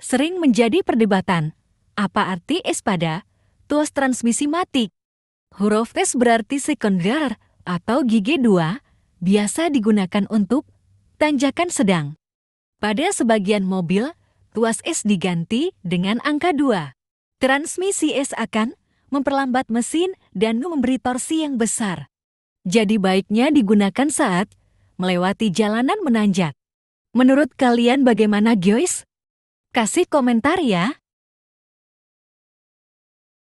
sering menjadi perdebatan. Apa arti espada? Tuas transmisi mati. Huruf S berarti sekunder atau gigi 2 biasa digunakan untuk tanjakan sedang. Pada sebagian mobil, tuas S diganti dengan angka 2. Transmisi S akan memperlambat mesin dan memberi torsi yang besar. Jadi baiknya digunakan saat melewati jalanan menanjak. Menurut kalian bagaimana Joyce? Kasih komentar ya.